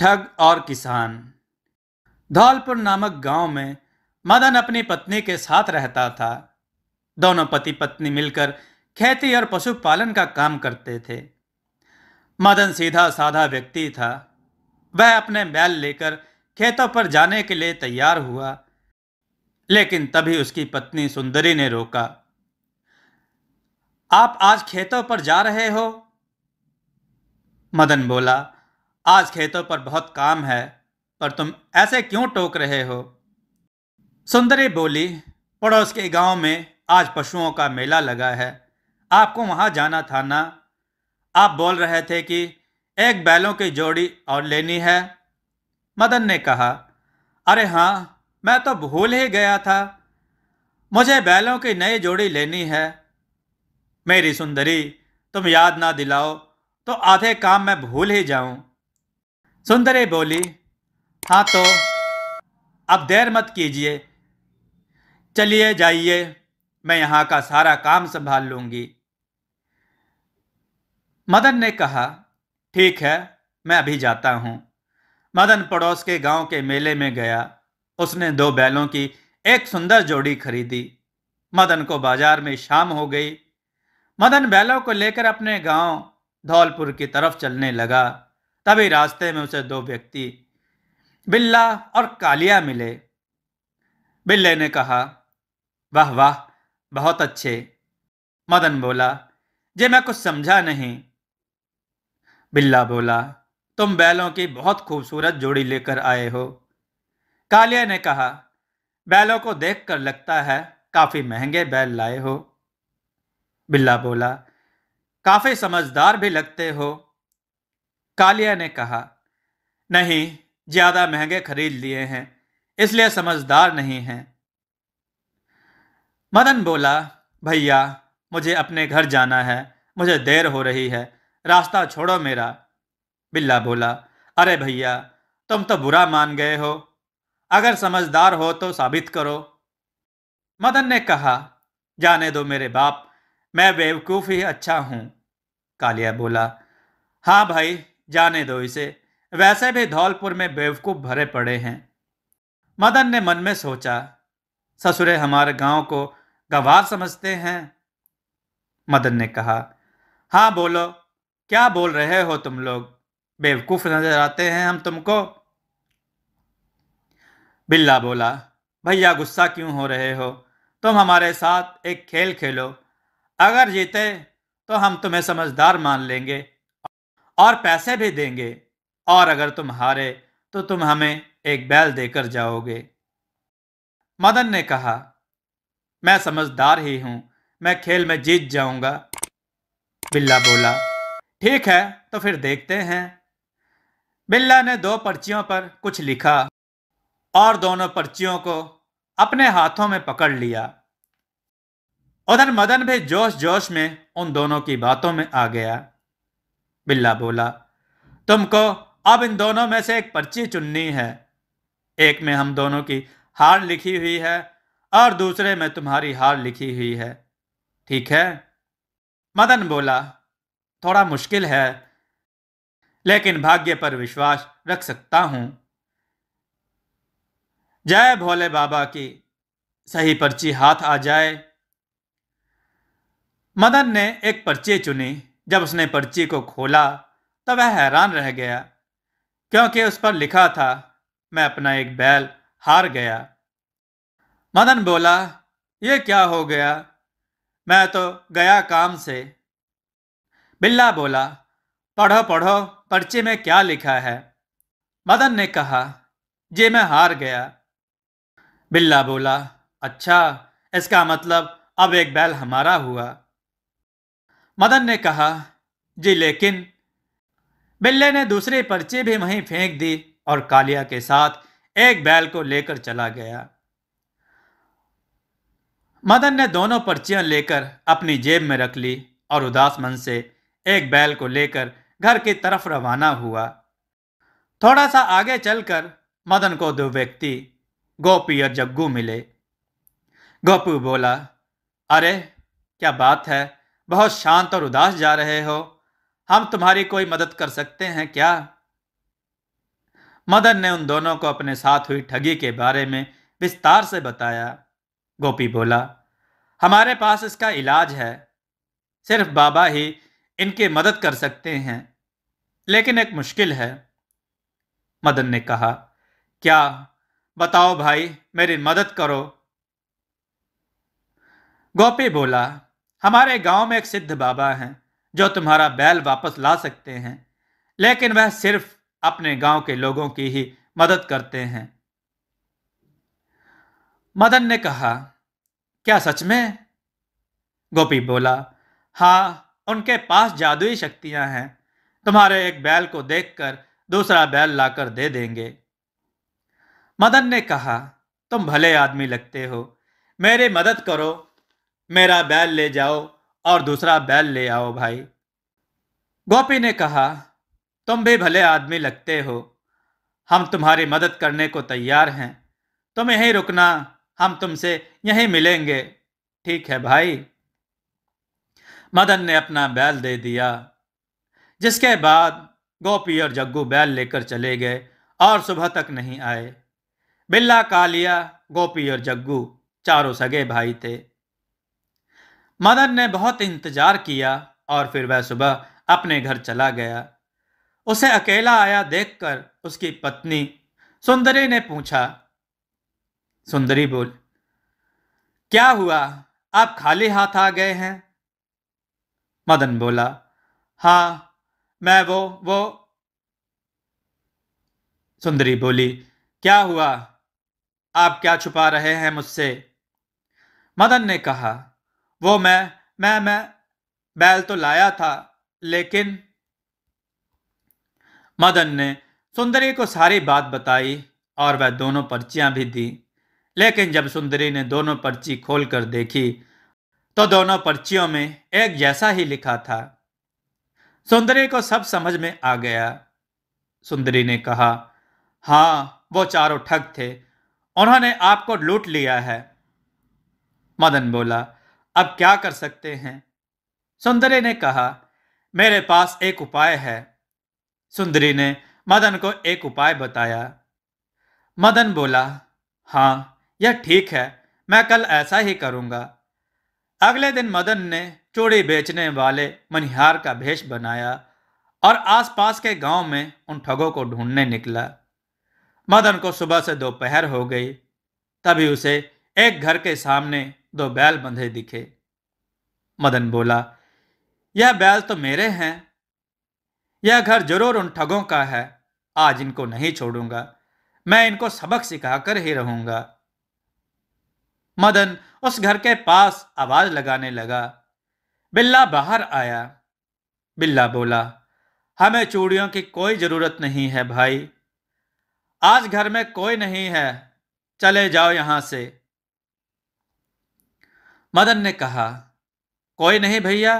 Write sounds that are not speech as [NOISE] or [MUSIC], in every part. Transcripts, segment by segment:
ठग और किसान धौलपुर नामक गांव में मदन अपनी पत्नी के साथ रहता था दोनों पति पत्नी मिलकर खेती और पशुपालन का काम करते थे मदन सीधा साधा व्यक्ति था वह अपने बैल लेकर खेतों पर जाने के लिए तैयार हुआ लेकिन तभी उसकी पत्नी सुंदरी ने रोका आप आज खेतों पर जा रहे हो मदन बोला आज खेतों पर बहुत काम है पर तुम ऐसे क्यों टोक रहे हो सुंदरी बोली पड़ोस के गांव में आज पशुओं का मेला लगा है आपको वहां जाना था ना आप बोल रहे थे कि एक बैलों की जोड़ी और लेनी है मदन ने कहा अरे हाँ मैं तो भूल ही गया था मुझे बैलों की नई जोड़ी लेनी है मेरी सुंदरी तुम याद ना दिलाओ तो आधे काम मैं भूल ही जाऊं सुंदरे बोली हाँ तो अब देर मत कीजिए चलिए जाइए मैं यहाँ का सारा काम संभाल लूँगी मदन ने कहा ठीक है मैं अभी जाता हूँ मदन पड़ोस के गांव के मेले में गया उसने दो बैलों की एक सुंदर जोड़ी खरीदी मदन को बाजार में शाम हो गई मदन बैलों को लेकर अपने गांव धौलपुर की तरफ चलने लगा तभी रास्ते में उसे दो व्यक्ति बिल्ला और कालिया मिले बिल्ले ने कहा वाह वाह बहुत अच्छे मदन बोला जे मैं कुछ समझा नहीं बिल्ला बोला तुम बैलों की बहुत खूबसूरत जोड़ी लेकर आए हो कालिया ने कहा बैलों को देखकर लगता है काफ़ी महंगे बैल लाए हो बिल्ला बोला काफ़ी समझदार भी लगते हो कालिया ने कहा नहीं ज्यादा महंगे खरीद लिए हैं इसलिए समझदार नहीं हैं मदन बोला भैया मुझे अपने घर जाना है मुझे देर हो रही है रास्ता छोड़ो मेरा बिल्ला बोला अरे भैया तुम तो बुरा मान गए हो अगर समझदार हो तो साबित करो मदन ने कहा जाने दो मेरे बाप मैं बेवकूफ़ ही अच्छा हूं कालिया बोला हाँ भाई जाने दो इसे वैसे भी धौलपुर में बेवकूफ़ भरे पड़े हैं मदन ने मन में सोचा ससुरे हमारे गांव को गवार समझते हैं मदन ने कहा हाँ बोलो क्या बोल रहे हो तुम लोग बेवकूफ़ नजर आते हैं हम तुमको बिल्ला बोला भैया गुस्सा क्यों हो रहे हो तुम हमारे साथ एक खेल खेलो अगर जीते तो हम तुम्हें समझदार मान लेंगे और पैसे भी देंगे और अगर तुम हारे तो तुम हमें एक बैल देकर जाओगे मदन ने कहा मैं समझदार ही हूं मैं खेल में जीत जाऊंगा बिल्ला बोला ठीक है तो फिर देखते हैं बिल्ला ने दो पर्चियों पर कुछ लिखा और दोनों पर्चियों को अपने हाथों में पकड़ लिया उधर मदन भी जोश जोश में उन दोनों की बातों में आ गया बिल्ला बोला तुमको अब इन दोनों में से एक पर्ची चुननी है एक में हम दोनों की हार लिखी हुई है और दूसरे में तुम्हारी हार लिखी हुई है ठीक है मदन बोला थोड़ा मुश्किल है लेकिन भाग्य पर विश्वास रख सकता हूं जय भोले बाबा की सही पर्ची हाथ आ जाए मदन ने एक पर्ची चुनी जब उसने पर्ची को खोला तब तो वह हैरान रह गया क्योंकि उस पर लिखा था मैं अपना एक बैल हार गया मदन बोला ये क्या हो गया मैं तो गया काम से बिल्ला बोला पढ़ो पढ़ो पर्चे में क्या लिखा है मदन ने कहा जी मैं हार गया बिल्ला बोला अच्छा इसका मतलब अब एक बैल हमारा हुआ मदन ने कहा जी लेकिन बिल्ले ने दूसरी पर्ची भी वहीं फेंक दी और कालिया के साथ एक बैल को लेकर चला गया मदन ने दोनों पर्चियां लेकर अपनी जेब में रख ली और उदास मन से एक बैल को लेकर घर की तरफ रवाना हुआ थोड़ा सा आगे चलकर मदन को दो व्यक्ति गोपी और जग्गू मिले गोपू बोला अरे क्या बात है बहुत शांत और उदास जा रहे हो हम तुम्हारी कोई मदद कर सकते हैं क्या मदन ने उन दोनों को अपने साथ हुई ठगी के बारे में विस्तार से बताया गोपी बोला हमारे पास इसका इलाज है सिर्फ बाबा ही इनकी मदद कर सकते हैं लेकिन एक मुश्किल है मदन ने कहा क्या बताओ भाई मेरी मदद करो गोपी बोला हमारे गांव में एक सिद्ध बाबा हैं जो तुम्हारा बैल वापस ला सकते हैं लेकिन वह सिर्फ अपने गांव के लोगों की ही मदद करते हैं मदन ने कहा क्या सच में गोपी बोला हाँ उनके पास जादुई शक्तियां हैं तुम्हारे एक बैल को देखकर दूसरा बैल लाकर दे देंगे मदन ने कहा तुम भले आदमी लगते हो मेरी मदद करो मेरा बैल ले जाओ और दूसरा बैल ले आओ भाई गोपी ने कहा तुम भी भले आदमी लगते हो हम तुम्हारी मदद करने को तैयार हैं तुम यहीं रुकना हम तुमसे यहीं मिलेंगे ठीक है भाई मदन ने अपना बैल दे दिया जिसके बाद गोपी और जग्गू बैल लेकर चले गए और सुबह तक नहीं आए बिल्ला कालिया गोपी और जग्गू चारों सगे भाई थे मदन ने बहुत इंतजार किया और फिर वह सुबह अपने घर चला गया उसे अकेला आया देखकर उसकी पत्नी सुंदरी ने पूछा सुंदरी बोल क्या हुआ आप खाली हाथ आ गए हैं मदन बोला हाँ मैं वो वो सुंदरी बोली क्या हुआ आप क्या छुपा रहे हैं मुझसे मदन ने कहा वो मैं मैं मैं बैल तो लाया था लेकिन मदन ने सुंदरी को सारी बात बताई और वह दोनों पर्चियां भी दी लेकिन जब सुंदरी ने दोनों पर्ची खोल कर देखी तो दोनों पर्चियों में एक जैसा ही लिखा था सुंदरी को सब समझ में आ गया सुंदरी ने कहा हाँ वो चारों ठग थे उन्होंने आपको लूट लिया है मदन बोला अब क्या कर सकते हैं सुंदरी ने कहा मेरे पास एक उपाय है सुंदरी ने मदन को एक उपाय बताया मदन बोला हाँ यह ठीक है मैं कल ऐसा ही करूँगा अगले दिन मदन ने चूड़ी बेचने वाले मनिहार का भेष बनाया और आसपास के गांव में उन ठगों को ढूंढने निकला मदन को सुबह से दोपहर हो गई तभी उसे एक घर के सामने दो बैल बंधे दिखे मदन बोला यह बैल तो मेरे हैं यह घर जरूर उन ठगों का है आज इनको नहीं छोड़ूंगा मैं इनको सबक सिखाकर ही रहूंगा मदन उस घर के पास आवाज लगाने लगा बिल्ला बाहर आया बिल्ला बोला हमें चूड़ियों की कोई जरूरत नहीं है भाई आज घर में कोई नहीं है चले जाओ यहां से मदन ने कहा कोई नहीं भैया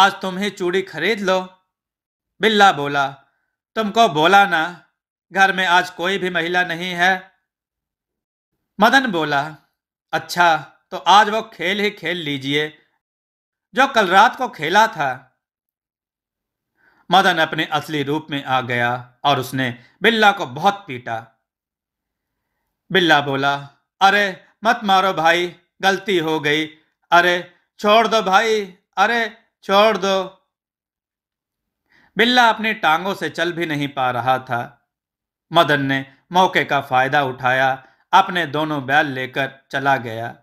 आज तुम ही चूड़ी खरीद लो बिल्ला बोला तुमको बोला ना घर में आज कोई भी महिला नहीं है मदन बोला अच्छा तो आज वो खेल ही खेल लीजिए जो कल रात को खेला था मदन अपने असली रूप में आ गया और उसने बिल्ला को बहुत पीटा बिल्ला बोला अरे मत मारो भाई गलती हो गई अरे छोड़ दो भाई अरे छोड़ दो बिल्ला अपनी टांगों से चल भी नहीं पा रहा था मदन ने मौके का फायदा उठाया अपने दोनों बैल लेकर चला गया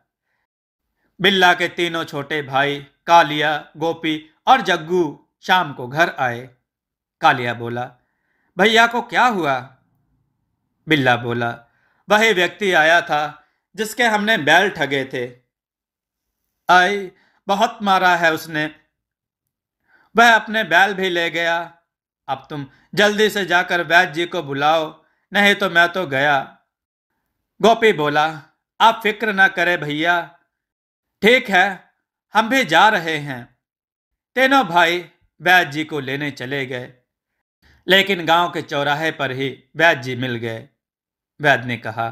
बिल्ला के तीनों छोटे भाई कालिया गोपी और जग्गू शाम को घर आए कालिया बोला भैया को क्या हुआ बिल्ला बोला वही व्यक्ति आया था जिसके हमने बैल ठगे थे आई बहुत मारा है उसने वह अपने बैल भी ले गया अब तुम जल्दी से जाकर वैद्य जी को बुलाओ नहीं तो मैं तो गया गोपी बोला आप फिक्र ना करें भैया ठीक है हम भी जा रहे हैं तीनों भाई वैद्य जी को लेने चले गए लेकिन गांव के चौराहे पर ही वैद्य जी मिल गए वैद्य ने कहा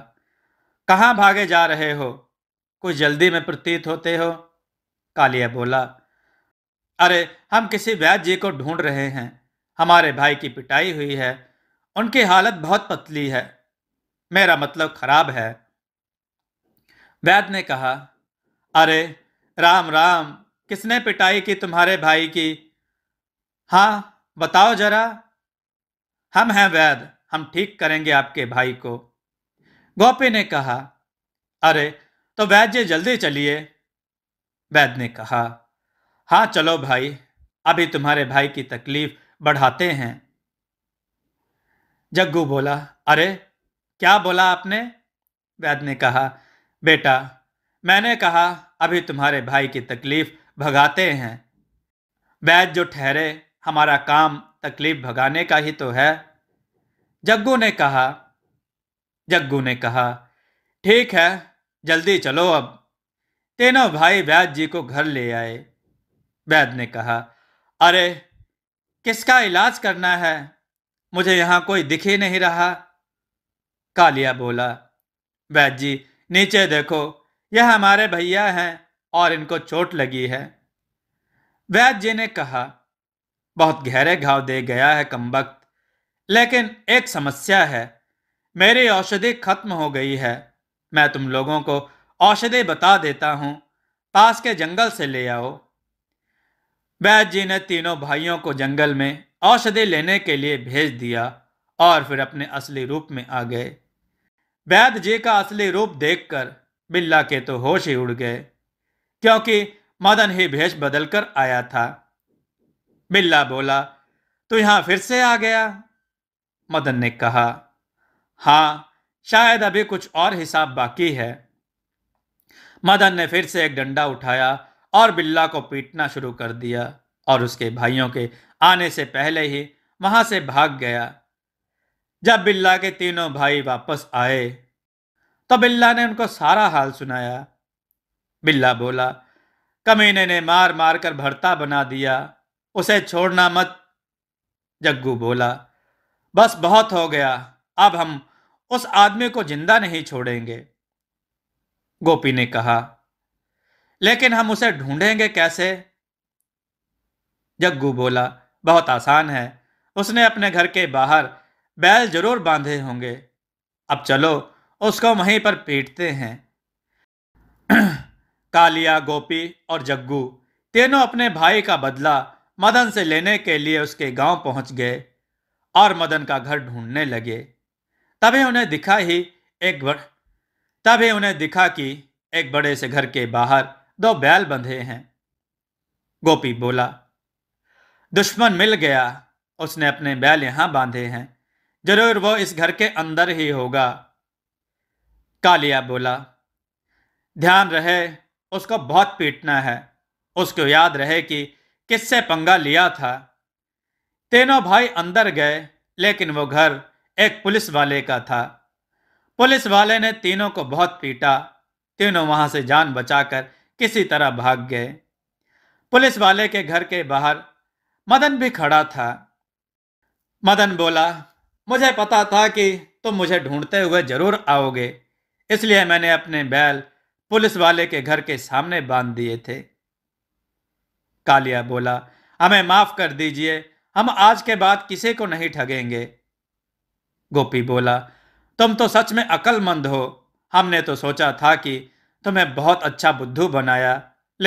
कहाँ भागे जा रहे हो कुछ जल्दी में प्रतीत होते हो कालिया बोला अरे हम किसी वैद्य जी को ढूंढ रहे हैं हमारे भाई की पिटाई हुई है उनकी हालत बहुत पतली है मेरा मतलब खराब है वैद्य ने कहा अरे राम राम किसने पिटाई की तुम्हारे भाई की हाँ बताओ जरा हम हैं वैद्य हम ठीक करेंगे आपके भाई को गोपी ने कहा अरे तो वैद्य जल्दी चलिए वैद्य ने कहा हाँ चलो भाई अभी तुम्हारे भाई की तकलीफ बढ़ाते हैं जग्गू बोला अरे क्या बोला आपने वैद्य ने कहा बेटा मैंने कहा अभी तुम्हारे भाई की तकलीफ भगाते हैं वैद्य जो ठहरे हमारा काम तकलीफ भगाने का ही तो है जग्गू ने कहा जग्गू ने कहा ठीक है जल्दी चलो अब तीनों भाई वैद जी को घर ले आए वैद ने कहा अरे किसका इलाज करना है मुझे यहाँ कोई दिख ही नहीं रहा कालिया बोला वैद जी नीचे देखो यह हमारे भैया हैं और इनको चोट लगी है वैद जी ने कहा बहुत गहरे घाव दे गया है कमबख्त लेकिन एक समस्या है मेरी औषधि खत्म हो गई है मैं तुम लोगों को औषधि बता देता हूँ पास के जंगल से ले आओ वैद जी ने तीनों भाइयों को जंगल में औषधि लेने के लिए भेज दिया और फिर अपने असली रूप में आ गए बैद जी का असली रूप देखकर बिल्ला के तो होश ही उड़ गए क्योंकि मदन ही भेष बदल कर आया था बिल्ला बोला तू यहां फिर से आ गया मदन ने कहा हाँ शायद अभी कुछ और हिसाब बाकी है मदन ने फिर से एक डंडा उठाया और बिल्ला को पीटना शुरू कर दिया और उसके भाइयों के आने से पहले ही वहां से भाग गया जब बिल्ला के तीनों भाई वापस आए तो बिल्ला ने उनको सारा हाल सुनाया बिल्ला बोला कमीने ने मार मार कर भरता बना दिया उसे छोड़ना मत जग्गू बोला बस बहुत हो गया अब हम उस आदमी को जिंदा नहीं छोड़ेंगे गोपी ने कहा लेकिन हम उसे ढूंढेंगे कैसे जग्गू बोला बहुत आसान है उसने अपने घर के बाहर बैल जरूर बांधे होंगे अब चलो उसको वहीं पर पीटते हैं [CLEARS THROAT] कालिया गोपी और जग्गू तीनों अपने भाई का बदला मदन से लेने के लिए उसके गांव पहुंच गए और मदन का घर ढूंढने लगे तभी उन्हें दिखा ही एक बड़ तभी उन्हें दिखा कि एक बड़े से घर के बाहर दो बैल बंधे हैं गोपी बोला दुश्मन मिल गया उसने अपने बैल यहां बांधे हैं जरूर वो इस घर के अंदर ही होगा कालिया बोला ध्यान रहे उसको बहुत पीटना है उसको याद रहे कि किससे पंगा लिया था तीनों भाई अंदर गए लेकिन वो घर एक पुलिस वाले का था पुलिस वाले ने तीनों को बहुत पीटा तीनों वहां से जान बचाकर किसी तरह भाग गए पुलिस वाले के घर के बाहर मदन भी खड़ा था मदन बोला मुझे पता था कि तुम मुझे ढूंढते हुए जरूर आओगे इसलिए मैंने अपने बैल पुलिस वाले के घर के सामने बांध दिए थे कालिया बोला हमें माफ कर दीजिए हम आज के बाद किसी को नहीं ठगेंगे गोपी बोला तुम तो सच में अक्लमंद हो हमने तो सोचा था कि तुम्हें बहुत अच्छा बुद्धू बनाया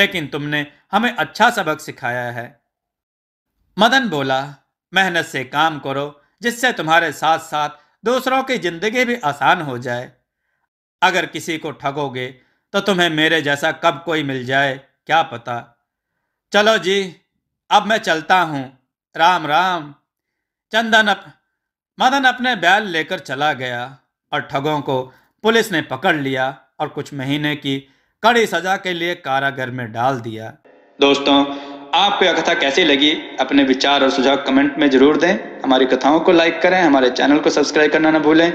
लेकिन तुमने हमें अच्छा सबक सिखाया है मदन बोला मेहनत से काम करो जिससे तुम्हारे साथ साथ दूसरों की जिंदगी भी आसान हो जाए अगर किसी को ठगोगे तो तुम्हें मेरे जैसा कब कोई मिल जाए क्या पता चलो जी अब मैं चलता हूं राम राम चंदन अप मदन अपने बैल लेकर चला गया और ठगों को पुलिस ने पकड़ लिया और कुछ महीने की कड़ी सजा के लिए कारागर में डाल दिया दोस्तों आपको यह कथा कैसी लगी अपने विचार और सुझाव कमेंट में जरूर दें हमारी कथाओं को लाइक करें हमारे चैनल को सब्सक्राइब करना ना भूलें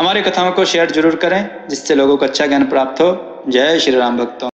हमारी कथाओं को शेयर जरूर करें जिससे लोगों को अच्छा ज्ञान प्राप्त हो जय श्री राम भक्तों